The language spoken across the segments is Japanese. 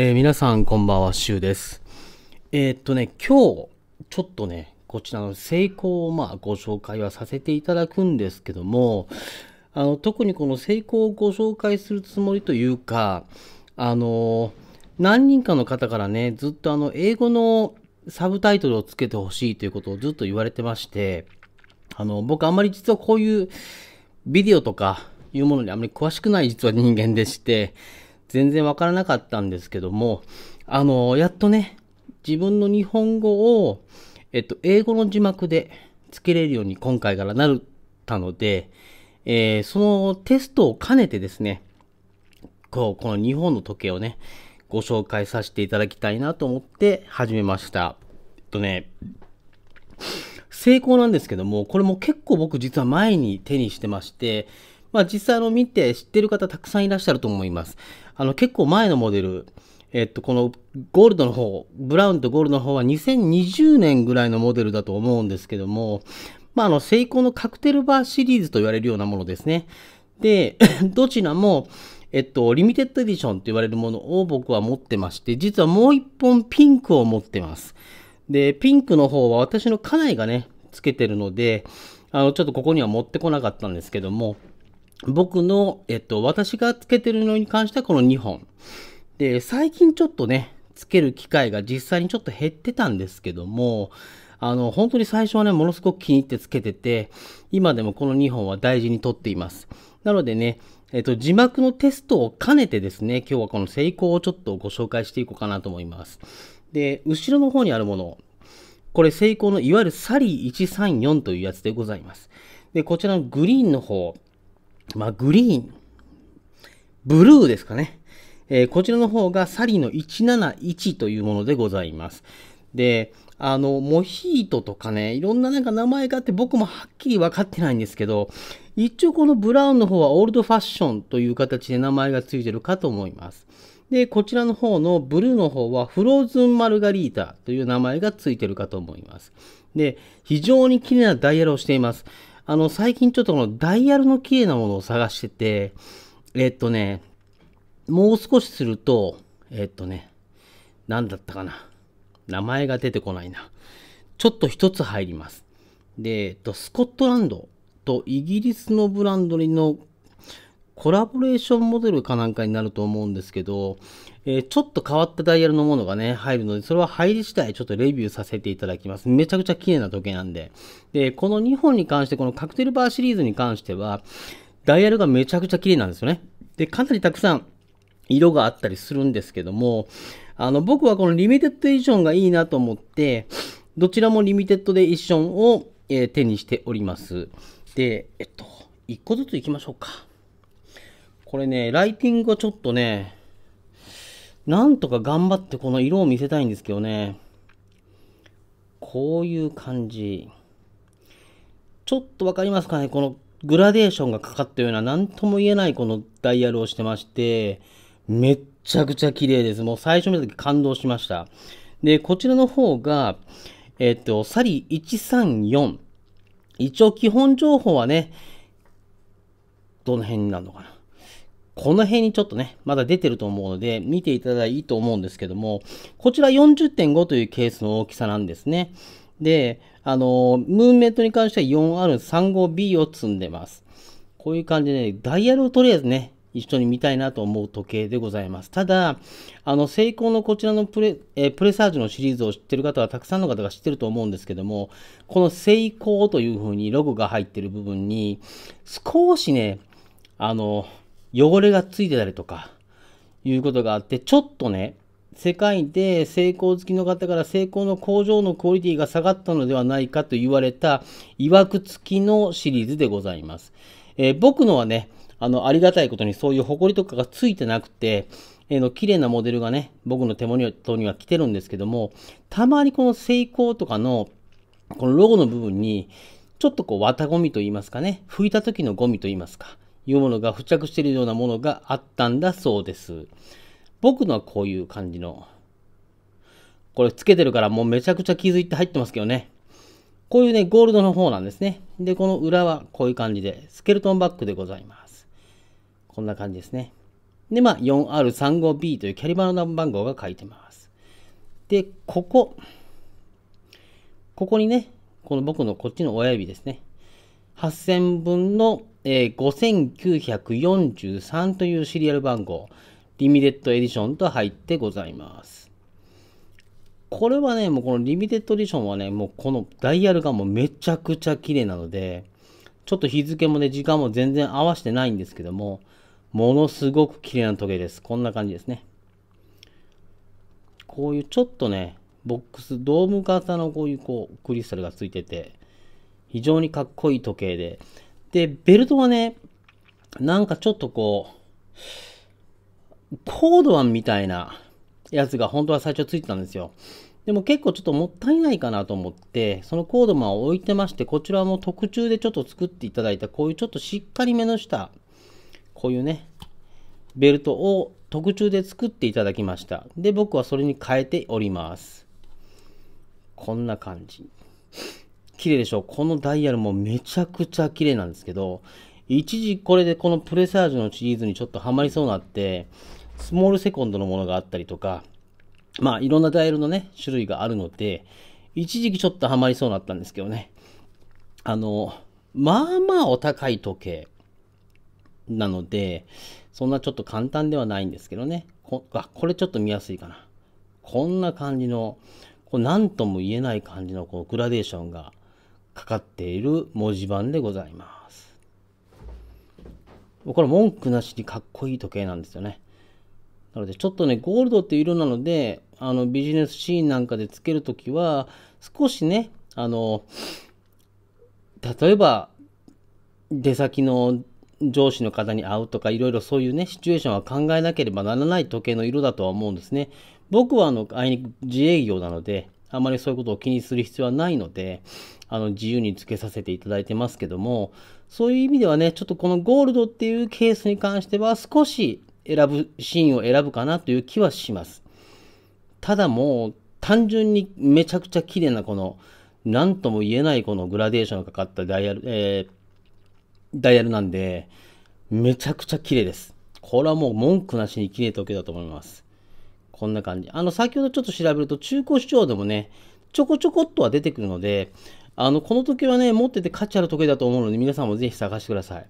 えー、皆さんこんばんは、しゅうです。えー、っとね、今日、ちょっとね、こちらの成功をまあご紹介はさせていただくんですけども、あの、特にこの成功をご紹介するつもりというか、あの、何人かの方からね、ずっとあの、英語のサブタイトルをつけてほしいということをずっと言われてまして、あの、僕あんまり実はこういうビデオとかいうものにあんまり詳しくない実は人間でして、全然わからなかったんですけども、あの、やっとね、自分の日本語を、えっと、英語の字幕でつけれるように今回からなったので、えー、そのテストを兼ねてですね、こう、この日本の時計をね、ご紹介させていただきたいなと思って始めました。えっとね、成功なんですけども、これも結構僕実は前に手にしてまして、まあ実際の見て知ってる方たくさんいらっしゃると思います。あの、結構前のモデル、えっと、このゴールドの方、ブラウンとゴールドの方は2020年ぐらいのモデルだと思うんですけども、まあ、あの、セイコーのカクテルバーシリーズと言われるようなものですね。で、どちらも、えっと、リミテッドエディションと言われるものを僕は持ってまして、実はもう一本ピンクを持ってます。で、ピンクの方は私の家内がね、つけてるので、あの、ちょっとここには持ってこなかったんですけども、僕の、えっと、私がつけてるのに関してはこの2本。で、最近ちょっとね、つける機会が実際にちょっと減ってたんですけども、あの、本当に最初はね、ものすごく気に入ってつけてて、今でもこの2本は大事にとっています。なのでね、えっと、字幕のテストを兼ねてですね、今日はこの成功をちょっとご紹介していこうかなと思います。で、後ろの方にあるもの、これ成功のいわゆるサリー134というやつでございます。で、こちらのグリーンの方、まあ、グリーン、ブルーですかね。えー、こちらの方がサリの171というものでございます。で、あの、モヒートとかね、いろんななんか名前があって僕もはっきり分かってないんですけど、一応このブラウンの方はオールドファッションという形で名前がついてるかと思います。で、こちらの方のブルーの方はフローズンマルガリータという名前がついてるかと思います。で、非常に綺麗なダイヤルをしています。あの、最近ちょっとこのダイヤルの綺麗なものを探してて、えっとね、もう少しすると、えっとね、何だったかな。名前が出てこないな。ちょっと一つ入ります。で、えっと、スコットランドとイギリスのブランドのコラボレーションモデルかなんかになると思うんですけど、えー、ちょっと変わったダイヤルのものがね、入るので、それは入り次第ちょっとレビューさせていただきます。めちゃくちゃ綺麗な時計なんで。で、この2本に関して、このカクテルバーシリーズに関しては、ダイヤルがめちゃくちゃ綺麗なんですよね。で、かなりたくさん色があったりするんですけども、あの、僕はこのリミテッドエディションがいいなと思って、どちらもリミテッドエディションを、えー、手にしております。で、えっと、1個ずつ行きましょうか。これね、ライティングがちょっとね、なんとか頑張ってこの色を見せたいんですけどね。こういう感じ。ちょっとわかりますかねこのグラデーションがかかったような何とも言えないこのダイヤルをしてまして、めっちゃくちゃ綺麗です。もう最初見た時感動しました。で、こちらの方が、えっと、サリ134。一応基本情報はね、どの辺になるのかなこの辺にちょっとね、まだ出てると思うので、見ていただいていいと思うんですけども、こちら40.5というケースの大きさなんですね。で、あの、ムーンメントに関しては 4R35B を積んでます。こういう感じで、ね、ダイヤルをとりあえずね、一緒に見たいなと思う時計でございます。ただ、あの、セイコーのこちらのプレ、えプレサージュのシリーズを知ってる方はたくさんの方が知ってると思うんですけども、このセイコーという風にロゴが入ってる部分に、少しね、あの、汚れがついてたりとか、いうことがあって、ちょっとね、世界で成功好きの方から成功の工場のクオリティが下がったのではないかと言われた、いわくつきのシリーズでございます。えー、僕のはね、あの、ありがたいことにそういう埃とかがついてなくて、えー、の、綺麗なモデルがね、僕の手元には来てるんですけども、たまにこの成功とかの、このロゴの部分に、ちょっとこう、綿ゴミと言いますかね、拭いた時のゴミと言いますか、いうものが付着しているようなものがあったんだそうです。僕のはこういう感じの。これつけてるからもうめちゃくちゃ気づいて入ってますけどね。こういうね、ゴールドの方なんですね。で、この裏はこういう感じで、スケルトンバッグでございます。こんな感じですね。で、まあ、4R35B というキャリバーの番号が書いてます。で、ここ。ここにね、この僕のこっちの親指ですね。8000分のえー、5943というシリアル番号、リミテッドエディションと入ってございます。これはね、もうこのリミテッドエディションはね、もうこのダイヤルがもうめちゃくちゃ綺麗なので、ちょっと日付もね、時間も全然合わせてないんですけども、ものすごく綺麗な時計です。こんな感じですね。こういうちょっとね、ボックス、ドーム型のこういうこう、クリスタルがついてて、非常にかっこいい時計で、で、ベルトはね、なんかちょっとこう、コードアンみたいなやつが本当は最初ついてたんですよ。でも結構ちょっともったいないかなと思って、そのコードマンを置いてまして、こちらも特注でちょっと作っていただいた、こういうちょっとしっかりめのした、こういうね、ベルトを特注で作っていただきました。で、僕はそれに変えております。こんな感じ。綺麗でしょこのダイヤルもめちゃくちゃ綺麗なんですけど、一時これでこのプレサージュのシリーズにちょっとハマりそうになって、スモールセコンドのものがあったりとか、まあいろんなダイヤルのね、種類があるので、一時期ちょっとハマりそうになったんですけどね。あの、まあまあお高い時計なので、そんなちょっと簡単ではないんですけどね。こあ、これちょっと見やすいかな。こんな感じの、こう何とも言えない感じのこうグラデーションがかかっている文字盤でございます。これ文句なしにかっこいい時計なんですよね。なのでちょっとね、ゴールドっていう色なので、あのビジネスシーンなんかでつけるときは、少しね、あの、例えば、出先の上司の方に会うとか、いろいろそういうね、シチュエーションは考えなければならない時計の色だとは思うんですね。僕はあの、あいにく自営業なので、あまりそういうことを気にする必要はないので、あの、自由につけさせていただいてますけども、そういう意味ではね、ちょっとこのゴールドっていうケースに関しては少し選ぶ、シーンを選ぶかなという気はします。ただもう、単純にめちゃくちゃ綺麗なこの、何とも言えないこのグラデーションがかかったダイヤル、えー、ダイヤルなんで、めちゃくちゃ綺麗です。これはもう文句なしに綺麗とけだと思います。こんな感じ。あの、先ほどちょっと調べると、中古市場でもね、ちょこちょこっとは出てくるので、あの、この時計はね、持ってて価値ある時計だと思うので、皆さんもぜひ探してください。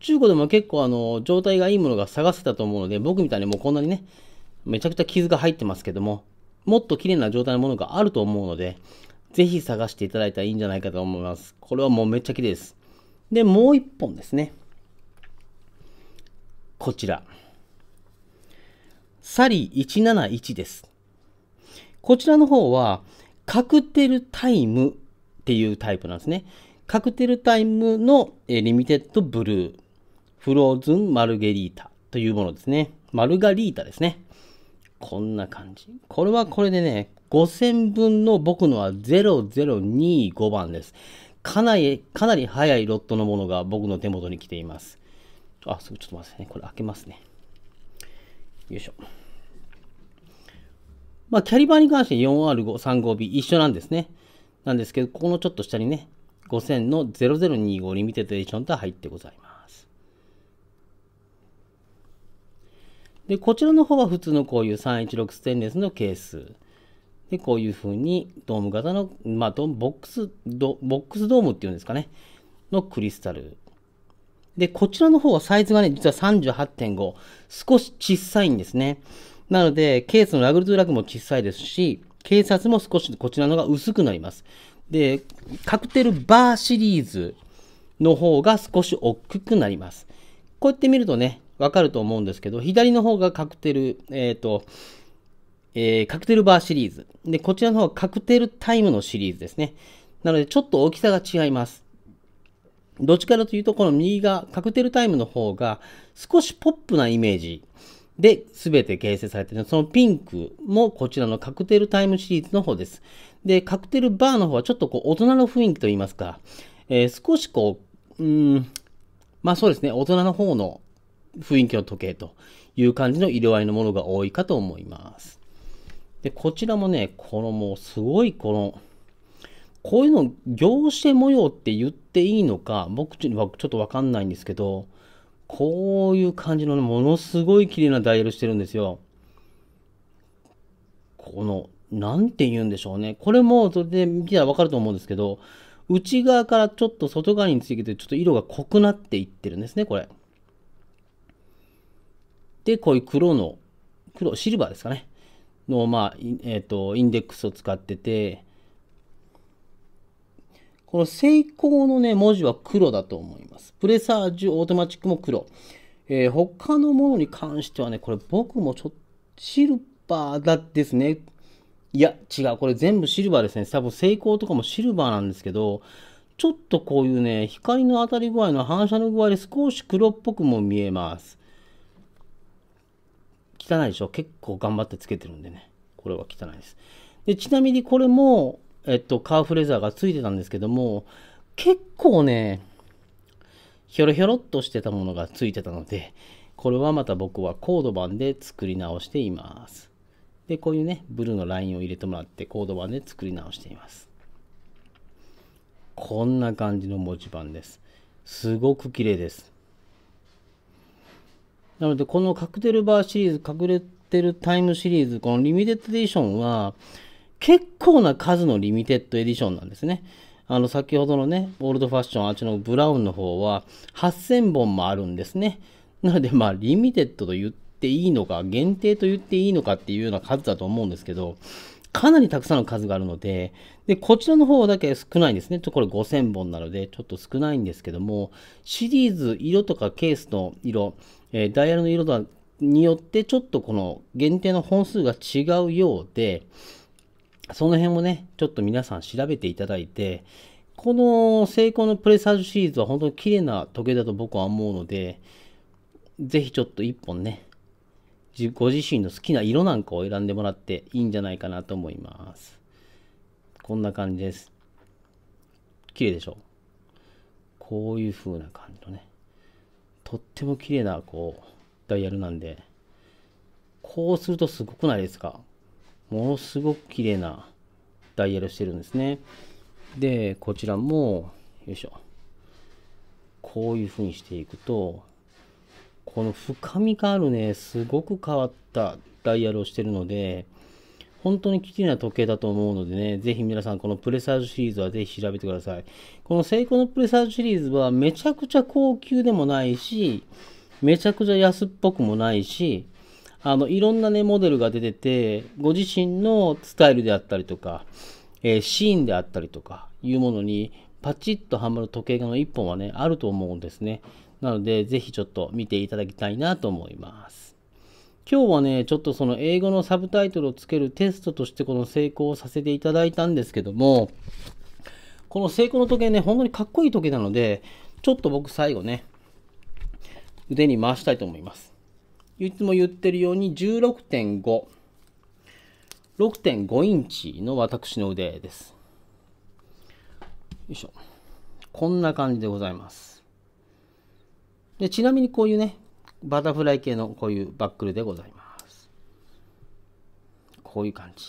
中古でも結構、あの、状態がいいものが探せたと思うので、僕みたいにもうこんなにね、めちゃくちゃ傷が入ってますけども、もっと綺麗な状態のものがあると思うので、ぜひ探していただいたらいいんじゃないかと思います。これはもうめっちゃ綺麗です。で、もう一本ですね。こちら。サリー171です。こちらの方は、カクテルタイムっていうタイプなんですね。カクテルタイムの、えリミテッドブルー、フローズンマルゲリータというものですね。マルガリータですね。こんな感じ。これはこれでね、5000分の僕のは0025番です。かなり、かなり早いロットのものが僕の手元に来ています。あ、すちょっと待ってね。これ開けますね。よいしょ。まあ、キャリバーに関して 4R535B 一緒なんですね。なんですけど、ここのちょっと下にね、5000の0025リミテッドエディションと入ってございます。で、こちらの方は普通のこういう316ステンレスのケース。で、こういうふうにドーム型の、まあ、ボックスボックスドームっていうんですかね、のクリスタル。で、こちらの方はサイズがね、実は38.5。少し小さいんですね。なので、ケースのラグルトゥラグも小さいですし、警察も少しこちらのが薄くなります。で、カクテルバーシリーズの方が少し大きくなります。こうやって見るとね、わかると思うんですけど、左の方がカクテル、えっ、ー、と、えー、カクテルバーシリーズ。で、こちらの方はカクテルタイムのシリーズですね。なので、ちょっと大きさが違います。どっちからというと、この右がカクテルタイムの方が少しポップなイメージで全て形成されている。そのピンクもこちらのカクテルタイムシリーズの方です。で、カクテルバーの方はちょっとこう大人の雰囲気といいますか、えー、少しこう、うん、まあそうですね、大人の方の雰囲気の時計という感じの色合いのものが多いかと思います。で、こちらもね、このもうすごいこの、こういうの業種模様って言っていいのか、僕はちょっとわかんないんですけど、こういう感じのものすごい綺麗なダイヤルしてるんですよ。この、なんて言うんでしょうね。これも、それで見たらわかると思うんですけど、内側からちょっと外側について、ちょっと色が濃くなっていってるんですね、これ。で、こういう黒の、黒、シルバーですかね。の、まあ、えっ、ー、と、インデックスを使ってて、この成功のね、文字は黒だと思います。プレサージュ、オートマチックも黒。えー、他のものに関してはね、これ僕もちょっとシルバーだですね。いや、違う。これ全部シルバーですね。多分成功とかもシルバーなんですけど、ちょっとこういうね、光の当たり具合の反射の具合で少し黒っぽくも見えます。汚いでしょ結構頑張ってつけてるんでね。これは汚いです。でちなみにこれもえっと、カーフレザーがついてたんですけども、結構ね、ひょろひょろっとしてたものがついてたので、これはまた僕はコード版で作り直しています。で、こういうね、ブルーのラインを入れてもらって、コード版で作り直しています。こんな感じの文字盤です。すごく綺麗です。なので、このカクテルバーシリーズ、隠れてるタイムシリーズ、このリミテッドエディションは、結構な数のリミテッドエディションなんですね。あの、先ほどのね、オールドファッション、あっちのブラウンの方は8000本もあるんですね。なので、まあ、リミテッドと言っていいのか、限定と言っていいのかっていうような数だと思うんですけど、かなりたくさんの数があるので、で、こちらの方だけ少ないんですね。ちょ、これ5000本なので、ちょっと少ないんですけども、シリーズ、色とかケースの色、えー、ダイヤルの色によって、ちょっとこの限定の本数が違うようで、その辺もね、ちょっと皆さん調べていただいて、この成功のプレサージュシリーズは本当に綺麗な時計だと僕は思うので、ぜひちょっと一本ね、ご自身の好きな色なんかを選んでもらっていいんじゃないかなと思います。こんな感じです。綺麗でしょこういう風な感じのね。とっても綺麗な、こう、ダイヤルなんで。こうするとすごくないですかものすごく綺麗なダイヤルしてるんですね。で、こちらも、よいしょ。こういう風にしていくと、この深みがあるね、すごく変わったダイヤルをしてるので、本当に綺麗な時計だと思うのでね、ぜひ皆さんこのプレサージュシリーズはぜひ調べてください。このセイコーのプレサージュシリーズはめちゃくちゃ高級でもないし、めちゃくちゃ安っぽくもないし、あの、いろんなね、モデルが出てて、ご自身のスタイルであったりとか、えー、シーンであったりとかいうものに、パチッとはまる時計の1本はね、あると思うんですね。なので、ぜひちょっと見ていただきたいなと思います。今日はね、ちょっとその英語のサブタイトルをつけるテストとしてこの成功をさせていただいたんですけども、この成功の時計ね、本当にかっこいい時計なので、ちょっと僕最後ね、腕に回したいと思います。いつも言ってるように16.5。6.5インチの私の腕です。よいしょ。こんな感じでございます。でちなみにこういうね、バタフライ系のこういうバックルでございます。こういう感じ。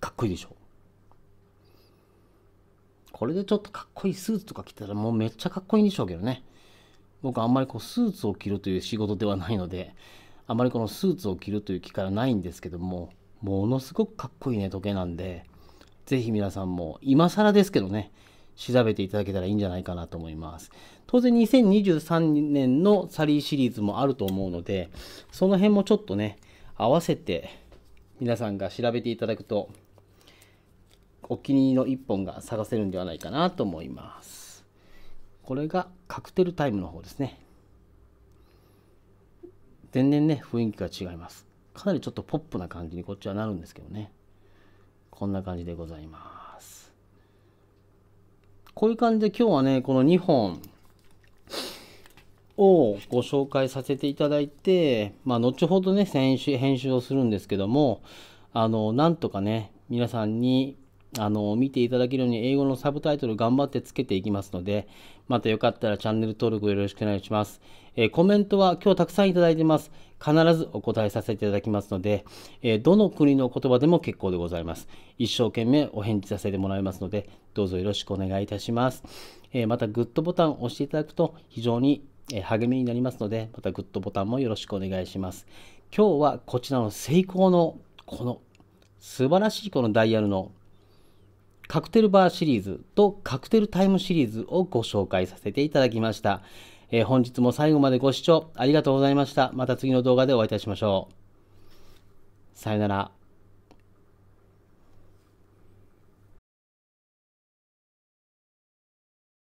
かっこいいでしょ。これでちょっとかっこいいスーツとか着たらもうめっちゃかっこいいんでしょうけどね。僕あんまりこうスーツを着るという仕事ではないので、あまりこのスーツを着るという機会はないんですけども、ものすごくかっこいいね、時計なんで、ぜひ皆さんも、今更ですけどね、調べていただけたらいいんじゃないかなと思います。当然2023年のサリーシリーズもあると思うので、その辺もちょっとね、合わせて皆さんが調べていただくと、お気に入りの1本が探せるんではないかなと思います。これがカクテルタイムの方ですね。全然ね、雰囲気が違います。かなりちょっとポップな感じにこっちはなるんですけどね。こんな感じでございます。こういう感じで今日はね、この2本をご紹介させていただいて、まあ、後ほどね、編集、編集をするんですけども、あの、なんとかね、皆さんにあの、見ていただけるように英語のサブタイトル頑張ってつけていきますので、またよかったらチャンネル登録よろしくお願いします。えー、コメントは今日たくさんいただいてます。必ずお答えさせていただきますので、えー、どの国の言葉でも結構でございます。一生懸命お返事させてもらいますので、どうぞよろしくお願いいたします。えー、また、グッドボタンを押していただくと非常に励みになりますので、またグッドボタンもよろしくお願いします。今日はこちらの成功の、この素晴らしいこのダイヤルのカクテルバーシリーズとカクテルタイムシリーズをご紹介させていただきました。えー、本日も最後までご視聴ありがとうございました。また次の動画でお会いいたしましょう。さよなら。